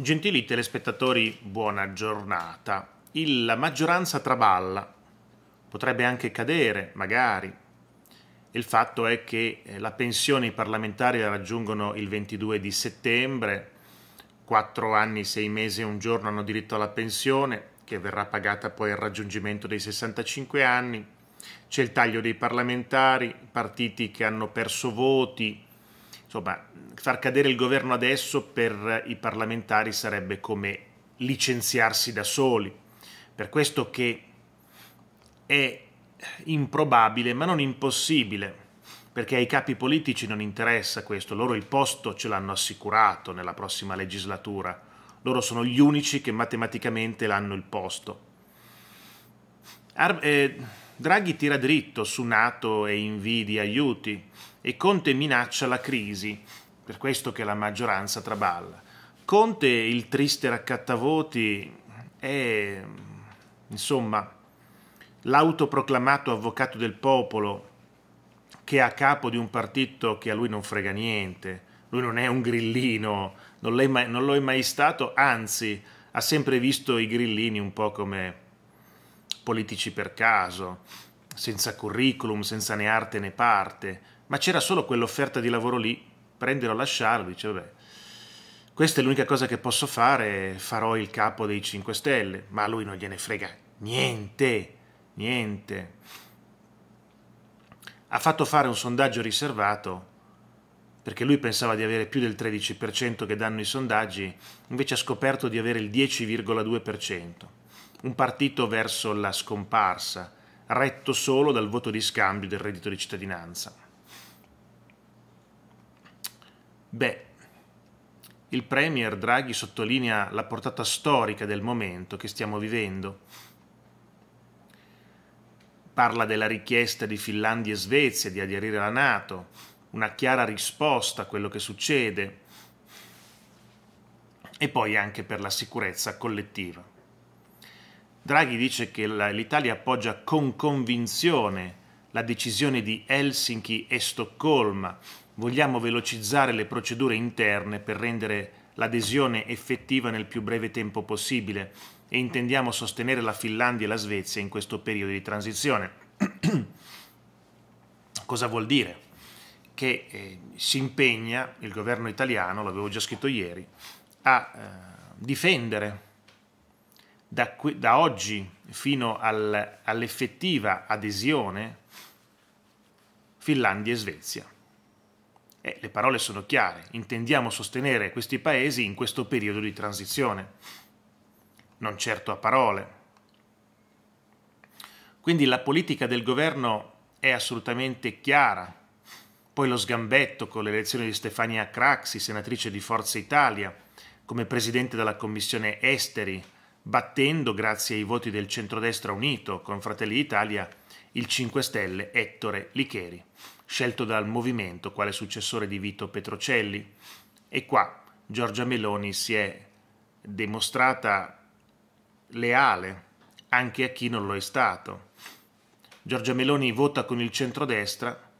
Gentili telespettatori, buona giornata. Il, la maggioranza traballa, potrebbe anche cadere, magari. Il fatto è che eh, la pensione ai parlamentari la raggiungono il 22 di settembre, 4 anni, 6 mesi e un giorno hanno diritto alla pensione, che verrà pagata poi al raggiungimento dei 65 anni. C'è il taglio dei parlamentari, partiti che hanno perso voti, insomma, far cadere il governo adesso per i parlamentari sarebbe come licenziarsi da soli. Per questo che è improbabile, ma non impossibile, perché ai capi politici non interessa questo, loro il posto ce l'hanno assicurato nella prossima legislatura, loro sono gli unici che matematicamente l'hanno il posto. Ar eh, Draghi tira dritto su Nato e invidi aiuti, e Conte minaccia la crisi, per questo che la maggioranza traballa. Conte, il triste raccattavoti, è, insomma, l'autoproclamato avvocato del popolo che è a capo di un partito che a lui non frega niente, lui non è un grillino, non, l'è mai, non lo è mai stato, anzi ha sempre visto i grillini un po' come politici per caso, senza curriculum, senza né arte né parte, ma c'era solo quell'offerta di lavoro lì, prenderlo o lasciarlo, dice vabbè, questa è l'unica cosa che posso fare, farò il capo dei 5 Stelle, ma a lui non gliene frega niente, niente. Ha fatto fare un sondaggio riservato perché lui pensava di avere più del 13% che danno i sondaggi, invece ha scoperto di avere il 10,2%, un partito verso la scomparsa, retto solo dal voto di scambio del reddito di cittadinanza. Beh, il Premier Draghi sottolinea la portata storica del momento che stiamo vivendo. Parla della richiesta di Finlandia e Svezia di aderire alla Nato, una chiara risposta a quello che succede e poi anche per la sicurezza collettiva. Draghi dice che l'Italia appoggia con convinzione la decisione di Helsinki e Stoccolma vogliamo velocizzare le procedure interne per rendere l'adesione effettiva nel più breve tempo possibile e intendiamo sostenere la Finlandia e la Svezia in questo periodo di transizione. Cosa vuol dire? Che eh, si impegna il governo italiano, l'avevo già scritto ieri, a eh, difendere da, qui, da, oggi fino al, all'effettiva adesione Finlandia e Svezia. Eh, le parole sono chiare, intendiamo sostenere questi paesi in questo periodo di transizione, non certo a parole. Quindi la politica del governo è assolutamente chiara. Poi lo sgambetto con l'elezione di Stefania Craxi, senatrice di Forza Italia, come presidente della Commissione Esteri, battendo, grazie ai voti del centrodestra unito con Fratelli d'Italia, il 5 Stelle Ettore Licheri scelto dal movimento quale successore di Vito Petrocelli. E qua Giorgia Meloni si è dimostrata leale anche a chi non lo è stato. Giorgia Meloni vota con il centrodestra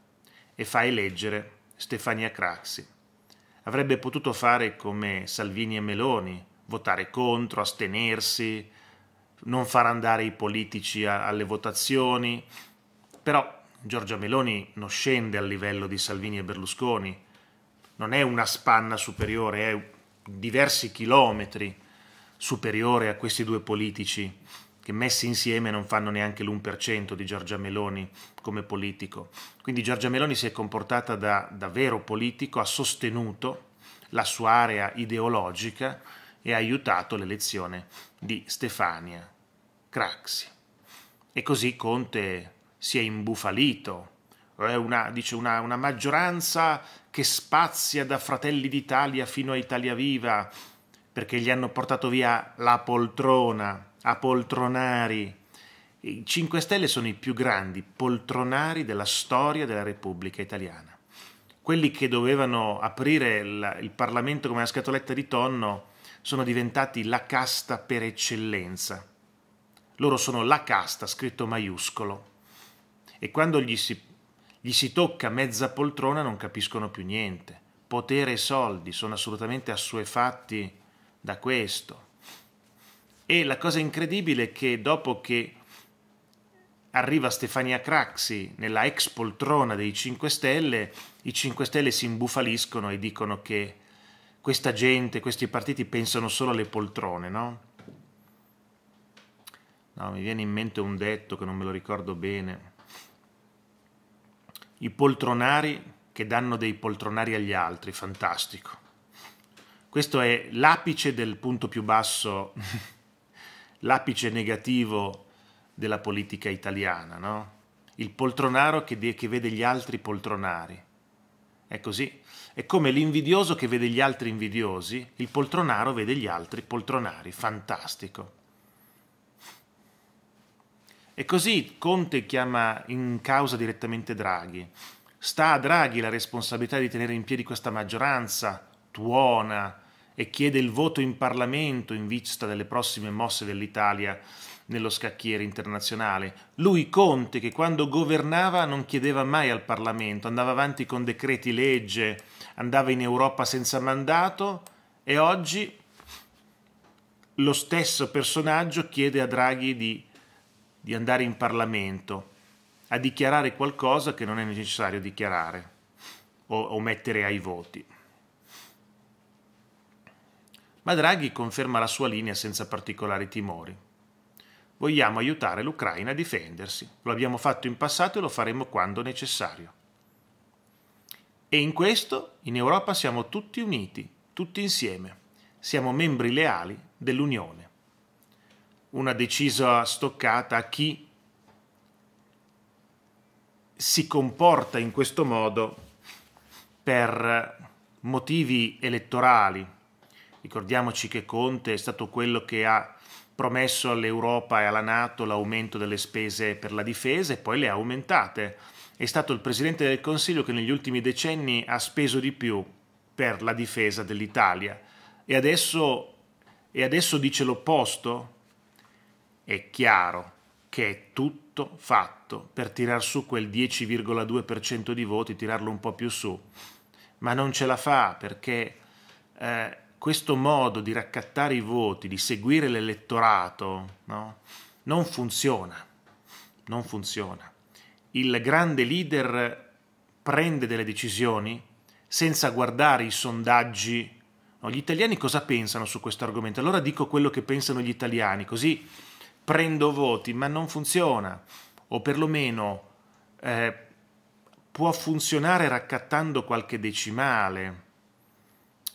e fa eleggere Stefania Craxi. Avrebbe potuto fare come Salvini e Meloni, votare contro, astenersi, non far andare i politici alle votazioni, però Giorgia Meloni non scende al livello di Salvini e Berlusconi, non è una spanna superiore, è diversi chilometri superiore a questi due politici che messi insieme non fanno neanche l'1% di Giorgia Meloni come politico. Quindi Giorgia Meloni si è comportata da, da vero politico, ha sostenuto la sua area ideologica e ha aiutato l'elezione di Stefania Craxi. E così Conte si è imbufalito, è una, dice, una, una maggioranza che spazia da Fratelli d'Italia fino a Italia Viva, perché gli hanno portato via la poltrona, a poltronari. I 5 Stelle sono i più grandi poltronari della storia della Repubblica Italiana. Quelli che dovevano aprire il, il Parlamento come una scatoletta di tonno sono diventati la casta per eccellenza. Loro sono la casta, scritto maiuscolo e quando gli si, gli si tocca mezza poltrona non capiscono più niente. Potere e soldi sono assolutamente assuefatti da questo. E la cosa incredibile è che dopo che arriva Stefania Craxi nella ex poltrona dei 5 Stelle, i 5 Stelle si imbufaliscono e dicono che questa gente, questi partiti pensano solo alle poltrone, no? No, mi viene in mente un detto che non me lo ricordo bene. I poltronari che danno dei poltronari agli altri, fantastico. Questo è l'apice del punto più basso, l'apice negativo della politica italiana, no? Il poltronaro che, che vede gli altri poltronari. È così. È come l'invidioso che vede gli altri invidiosi, il poltronaro vede gli altri poltronari. Fantastico. E così Conte chiama in causa direttamente Draghi. Sta a Draghi la responsabilità di tenere in piedi questa maggioranza, tuona, e chiede il voto in Parlamento in vista delle prossime mosse dell'Italia nello scacchiere internazionale. Lui Conte che quando governava non chiedeva mai al Parlamento, andava avanti con decreti legge, andava in Europa senza mandato e oggi lo stesso personaggio chiede a Draghi di di andare in Parlamento a dichiarare qualcosa che non è necessario dichiarare o, o mettere ai voti. Ma Draghi conferma la sua linea senza particolari timori. Vogliamo aiutare l'Ucraina a difendersi. Lo abbiamo fatto in passato e lo faremo quando necessario. E in questo in Europa siamo tutti uniti, tutti insieme. Siamo membri leali dell'Unione una decisa stoccata a chi si comporta in questo modo per motivi elettorali. Ricordiamoci che Conte è stato quello che ha promesso all'Europa e alla Nato l'aumento delle spese per la difesa e poi le ha aumentate. È stato il Presidente del Consiglio che negli ultimi decenni ha speso di più per la difesa dell'Italia e adesso, e adesso dice l'opposto è chiaro che è tutto fatto per tirar su quel 10,2% di voti, tirarlo un po' più su, ma non ce la fa perché eh, questo modo di raccattare i voti, di seguire l'elettorato, no? non funziona. Non funziona. Il grande leader prende delle decisioni senza guardare i sondaggi. No, gli italiani cosa pensano su questo argomento? Allora dico quello che pensano gli italiani, così prendo voti, ma non funziona, o perlomeno eh, può funzionare raccattando qualche decimale,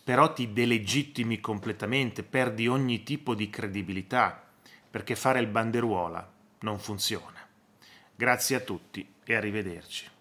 però ti delegittimi completamente, perdi ogni tipo di credibilità, perché fare il banderuola non funziona. Grazie a tutti e arrivederci.